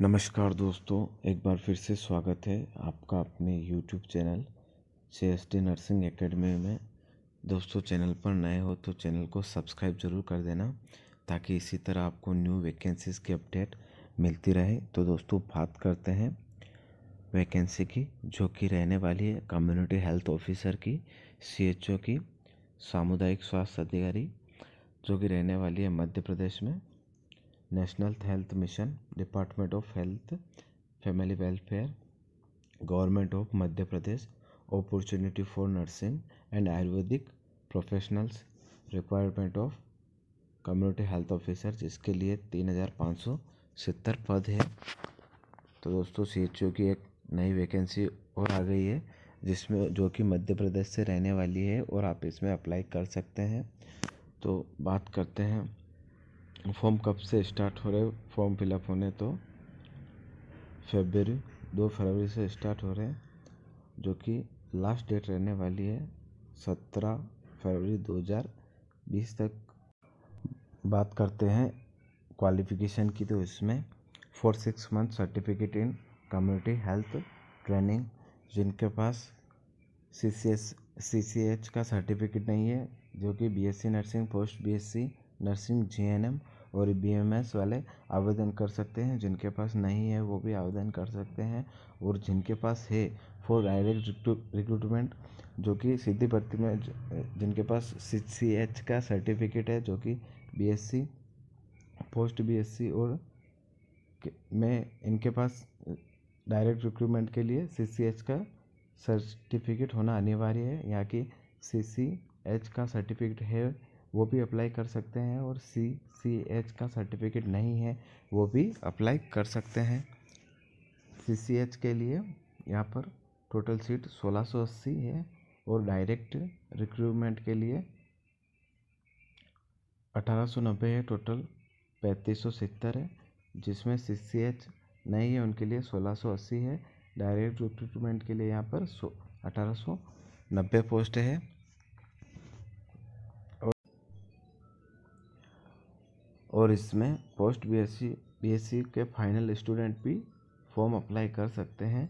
नमस्कार दोस्तों एक बार फिर से स्वागत है आपका अपने YouTube channel C S T nursing academy में दोस्तों चैनल पर नए हो तो चैनल को सब्सक्राइब ज़रूर कर देना ताकि इसी तरह आपको न्यू वैकेंसीज़ की अपडेट मिलती रहे तो दोस्तों बात करते हैं वैकेंसी की जो कि रहने वाली है कम्युनिटी हेल्थ ऑफिसर की सी एच ओ की सामुदायिक स्वास्थ्य अधिकारी जो कि रहने वाली है मध्य प्रदेश में national health mission department of health family welfare government of Madhya Pradesh opportunity for nursing and ayurvedic professionals requirement of community health officer जिसके लिए तीन हज़ार पाँच सौ सत्तर पद है तो दोस्तों सी एच ओ की एक नई वैकेंसी और आ गई है जिसमें जो कि मध्य प्रदेश से रहने वाली है और आप इसमें अप्लाई कर सकते हैं तो बात करते हैं फॉर्म कब से स्टार्ट हो रहे फॉर्म फिलअप होने तो फेबररी दो फरवरी से स्टार्ट हो रहे हैं जो कि लास्ट डेट रहने वाली है सत्रह फरवरी दो हज़ार बीस तक बात करते हैं क्वालिफिकेशन की तो इसमें four six month certificate in community health training जिनके पास C C S C C H का सर्टिफिकेट नहीं है जो कि B S C nursing post B S C nursing J N M और बीएमएस वाले आवेदन कर सकते हैं जिनके पास नहीं है वो भी आवेदन कर सकते हैं और जिनके पास है फॉर डायरेक्ट रिक्रूटमेंट जो कि सीधी भर्ती में जिनके पास सी एच का सर्टिफिकेट है जो कि बीएससी पोस्ट बीएससी और में इनके पास डायरेक्ट रिक्रूटमेंट के लिए सी एच का सर्टिफिकेट होना अनिवार्य है यहाँ की सी एच का सर्टिफिकेट है वो भी अप्लाई कर सकते हैं और सी सी एच का सर्टिफिकेट नहीं है वो भी अप्लाई कर सकते हैं सी सी एच के लिए यहाँ पर टोटल सीट सोलह सौ अस्सी है और डायरेक्ट रिक्रूटमेंट के लिए अठारह सौ नब्बे है टोटल पैंतीस सौ सत्तर है जिसमें सी सी एच नहीं है उनके लिए सोलह सौ अस्सी है डायरेक्ट रिक्रूटमेंट के लिए यहाँ पर सो अठारह सौ नब्बे पोस्ट है और इसमें पोस्ट बी एस के फाइनल स्टूडेंट भी फॉर्म अप्लाई कर सकते हैं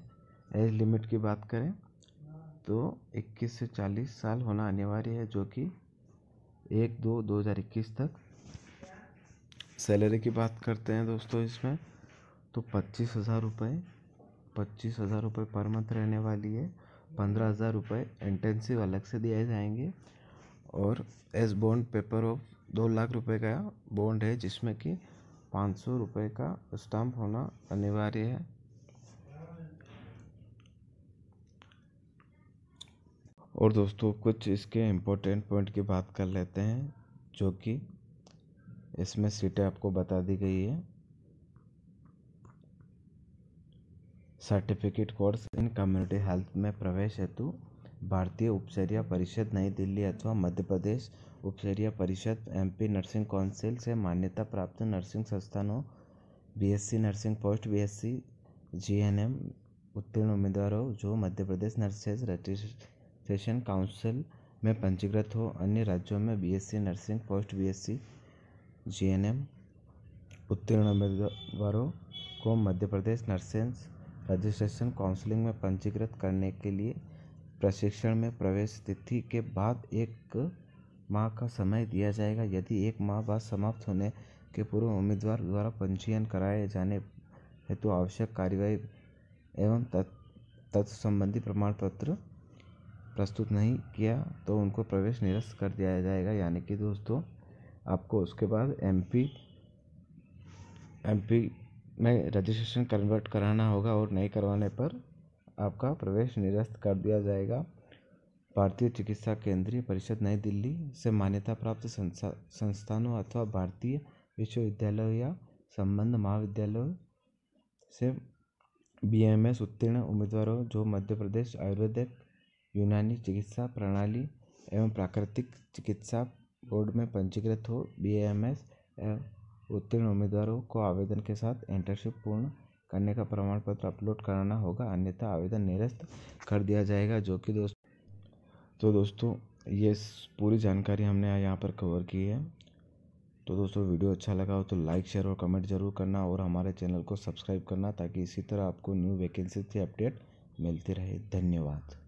एज लिमिट की बात करें तो 21 से 40 साल होना अनिवार्य है जो कि एक दो दो हज़ार इक्कीस तक सैलरी की बात करते हैं दोस्तों इसमें तो पच्चीस हज़ार रुपये पच्चीस हज़ार रुपये पर मंथ रहने वाली है पंद्रह हज़ार रुपये इंटेंसिव अलग से दिए जाएंगे और एस बॉन्ड पेपर ऑफ दो लाख रुपए का बॉन्ड है जिसमें कि पाँच सौ रुपये का स्टाम्प होना अनिवार्य है और दोस्तों कुछ इसके इम्पोर्टेंट पॉइंट की बात कर लेते हैं जो कि इसमें सीटें आपको बता दी गई है certificate course in community health में प्रवेश हेतु भारतीय उपचर्या परिषद नई दिल्ली अथवा मध्य प्रदेश उपचर्या परिषद एम पी नर्सिंग काउंसिल से मान्यता प्राप्त नर्सिंग संस्थानों B S C nursing post B S C G N M उत्तीर्ण उम्मीदवारों जो Madhya Pradesh nurses registration council में पंजीकृत हो अन्य राज्यों में B S C nursing post B S C G N M उत्तीर्ण उम्मीदवारों को मध्य प्रदेश नर्सेंस रजिस्ट्रेशन काउंसिलिंग में पंजीकृत करने के लिए प्रशिक्षण में प्रवेश तिथि के बाद एक माह का समय दिया जाएगा यदि एक माह बाद समाप्त होने के पूर्व उम्मीदवार द्वारा पंजीयन कराए जाने हेतु आवश्यक कार्यवाही एवं संबंधी प्रमाण पत्र प्रस्तुत नहीं किया तो उनको प्रवेश निरस्त कर दिया जाएगा यानी कि दोस्तों आपको उसके बाद एमपी एमपी में रजिस्ट्रेशन कन्वर्ट कराना होगा और नहीं करवाने पर आपका प्रवेश निरस्त कर दिया जाएगा भारतीय चिकित्सा केंद्रीय परिषद नई दिल्ली से मान्यता प्राप्त संस्थानों अथवा भारतीय विश्वविद्यालय या संबंध महाविद्यालयों से बी एम एस उत्तीर्ण उम्मीदवारों जो मध्य प्रदेश आयुर्वेदिक यूनानी चिकित्सा प्रणाली एवं प्राकृतिक चिकित्सा बोर्ड में पंजीकृत हो बी एम एस उत्तीर्ण उम्मीदवारों को आवेदन के साथ इंटर्नशिप पूर्ण करने का प्रमाण पत्र अपलोड कराना होगा अन्यथा आवेदन निरस्त कर दिया जाएगा जो कि दोस्त तो दोस्तों ये पूरी जानकारी हमने यहाँ पर कवर की है तो दोस्तों वीडियो अच्छा लगा हो तो लाइक शेयर और कमेंट जरूर करना और हमारे चैनल को सब्सक्राइब करना ताकि इसी तरह आपको न्यू वैकेंसी से अपडेट मिलती रहे धन्यवाद